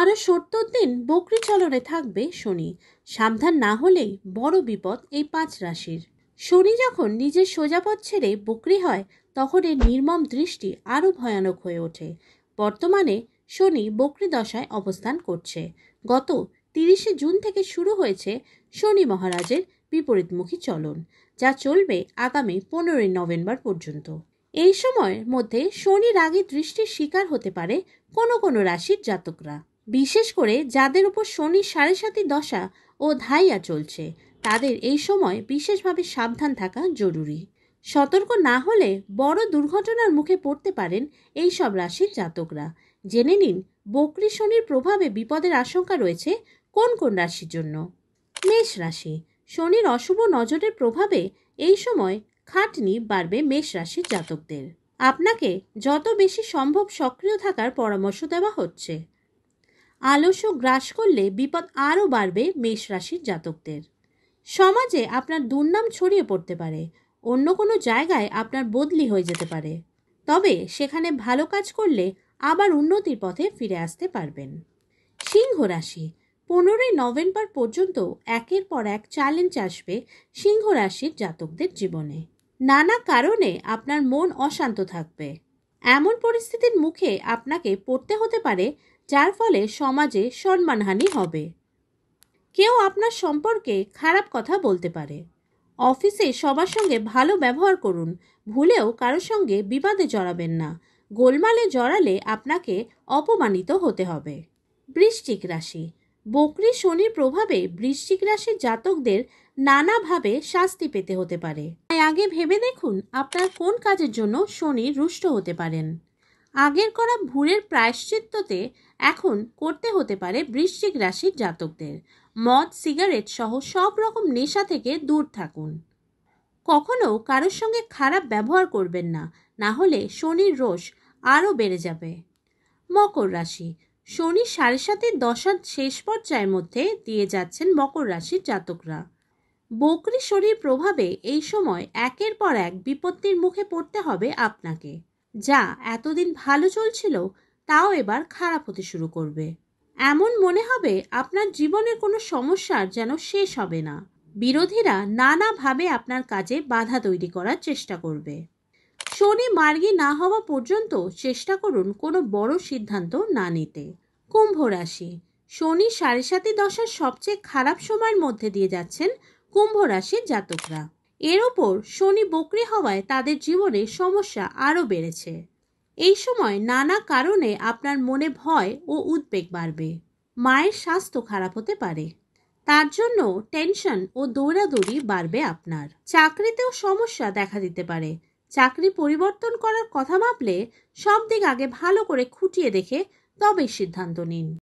আরও সত্তর দিন বকরি চলনে থাকবে শনি সাবধান না হলেই বড় বিপদ এই পাঁচ রাশির শনি যখন নিজের সোজাপথ ছেড়ে বকরি হয় তখন এর নির্মম দৃষ্টি আরও ভয়ানক হয়ে ওঠে বর্তমানে শনি বকরি দশায় অবস্থান করছে গত তিরিশে জুন থেকে শুরু হয়েছে শনি মহারাজের বিপরীতমুখী চলন যা চলবে আগামী পনেরোই নভেম্বর পর্যন্ত এই সময়ের মধ্যে শনি রাগের দৃষ্টির শিকার হতে পারে কোনো কোনো রাশির জাতকরা বিশেষ করে যাদের উপর শনি সাড়ে সাতি দশা ও ধাইয়া চলছে তাদের এই সময় বিশেষভাবে সাবধান থাকা জরুরি সতর্ক না হলে বড় দুর্ঘটনার মুখে পড়তে পারেন এই সব রাশির জাতকরা জেনে নিন বকরি শনির প্রভাবে বিপদের আশঙ্কা রয়েছে কোন কোন রাশির জন্য মেষ রাশি শনির অশুভ নজরের প্রভাবে এই সময় খাটনি বাড়বে মেষ রাশির জাতকদের আপনাকে যত বেশি সম্ভব সক্রিয় থাকার পরামর্শ দেওয়া হচ্ছে আলস্য গ্রাস করলে বিপদ আরও বাড়বে মেষ রাশির জাতকদের সমাজে আপনার দুর্নাম ছড়িয়ে পড়তে পারে অন্য কোনো জায়গায় আপনার বদলি হয়ে যেতে পারে তবে সেখানে ভালো কাজ করলে আবার উন্নতির পথে ফিরে আসতে পারবেন সিংহ রাশি পনেরোই নভেম্বর পর্যন্ত একের পর এক চ্যালেঞ্জ আসবে সিংহ রাশির জাতকদের জীবনে নানা কারণে আপনার মন অশান্ত থাকবে এমন পরিস্থিতির মুখে আপনাকে পড়তে হতে পারে যার ফলে সমাজে সম্মানহানি হবে কেউ আপনার সম্পর্কে খারাপ কথা বলতে পারে অফিসে সবার সঙ্গে ভালো ব্যবহার করুন ভুলেও কারোর সঙ্গে বিবাদে জড়াবেন না গোলমালে জড়ালে আপনাকে অপমানিত হতে হবে বৃশ্চিক রাশি বকরি শনির প্রভাবে বৃশ্চিক রাশির জাতকদের নানাভাবে শাস্তি পেতে হতে পারে তাই আগে ভেবে দেখুন আপনার কোন কাজের জন্য শনি রুষ্ট হতে পারেন আগের করা ভুলের প্রায়শ্চিত্ততে এখন করতে হতে পারে বৃশ্চিক রাশির জাতকদের মদ সিগারেট সহ সব রকম নেশা থেকে দূর থাকুন কখনো কারোর সঙ্গে খারাপ ব্যবহার করবেন না না হলে শনির রোষ আরও বেড়ে যাবে মকর রাশি শনি সাড়ে সাতের দশার শেষ পর্যায়ের মধ্যে দিয়ে যাচ্ছেন মকর রাশির জাতকরা বকরি শনির প্রভাবে এই সময় একের পর এক বিপত্তির মুখে পড়তে হবে আপনাকে যা এতদিন ভালো চলছিল তাও এবার খারাপ হতে শুরু করবে এমন মনে হবে আপনার জীবনের কোনো সমস্যার যেন শেষ হবে না বিরোধীরা নানাভাবে আপনার কাজে বাধা তৈরি করার চেষ্টা করবে শনি মার্গী না হওয়া পর্যন্ত চেষ্টা করুন কোনো বড় সিদ্ধান্ত না নিতে কুম্ভ রাশি শনি সাড়ে সাতি দশার সবচেয়ে খারাপ সময়ের মধ্যে দিয়ে যাচ্ছেন কুম্ভ রাশির জাতকরা এর ওপর শনি বকরি হওয়ায় তাদের জীবনে সমস্যা আরও বেড়েছে এই সময় নানা কারণে আপনার মনে ভয় ও উদ্বেগ বাড়বে মায়ের স্বাস্থ্য খারাপ হতে পারে তার জন্য টেনশন ও দৌড়াদৌড়ি বাড়বে আপনার চাকরিতেও সমস্যা দেখা দিতে পারে চাকরি পরিবর্তন করার কথা ভাবলে সব দিক আগে ভালো করে খুঁটিয়ে দেখে তবেই সিদ্ধান্ত নিন